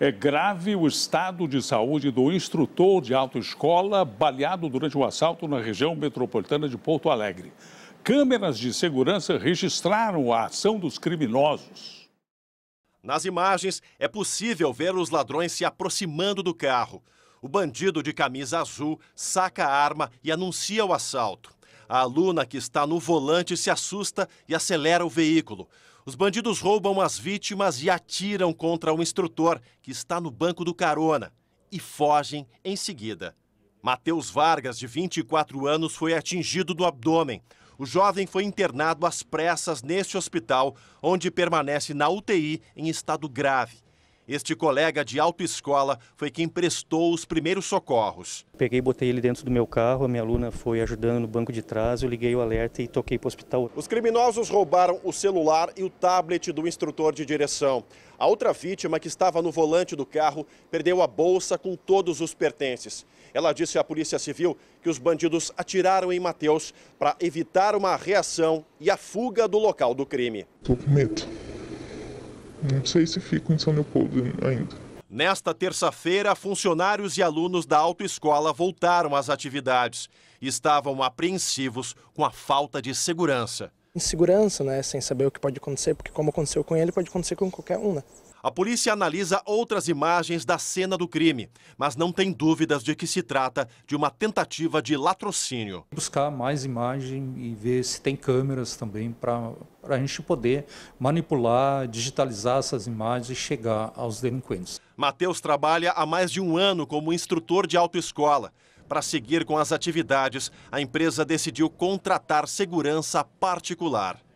É grave o estado de saúde do instrutor de autoescola baleado durante o assalto na região metropolitana de Porto Alegre. Câmeras de segurança registraram a ação dos criminosos. Nas imagens, é possível ver os ladrões se aproximando do carro. O bandido de camisa azul saca a arma e anuncia o assalto. A aluna que está no volante se assusta e acelera o veículo. Os bandidos roubam as vítimas e atiram contra o instrutor, que está no banco do carona, e fogem em seguida. Matheus Vargas, de 24 anos, foi atingido do abdômen. O jovem foi internado às pressas neste hospital, onde permanece na UTI em estado grave. Este colega de autoescola foi quem prestou os primeiros socorros. Peguei e botei ele dentro do meu carro, a minha aluna foi ajudando no banco de trás, eu liguei o alerta e toquei para o hospital. Os criminosos roubaram o celular e o tablet do instrutor de direção. A outra vítima, que estava no volante do carro, perdeu a bolsa com todos os pertences. Ela disse à Polícia Civil que os bandidos atiraram em Mateus para evitar uma reação e a fuga do local do crime. Estou com medo. Não sei se fico em São Leopoldo ainda. Nesta terça-feira, funcionários e alunos da autoescola voltaram às atividades. Estavam apreensivos com a falta de segurança. Insegurança, né? Sem saber o que pode acontecer, porque como aconteceu com ele, pode acontecer com qualquer um, né? A polícia analisa outras imagens da cena do crime, mas não tem dúvidas de que se trata de uma tentativa de latrocínio. Buscar mais imagem e ver se tem câmeras também para a gente poder manipular, digitalizar essas imagens e chegar aos delinquentes. Matheus trabalha há mais de um ano como instrutor de autoescola. Para seguir com as atividades, a empresa decidiu contratar segurança particular.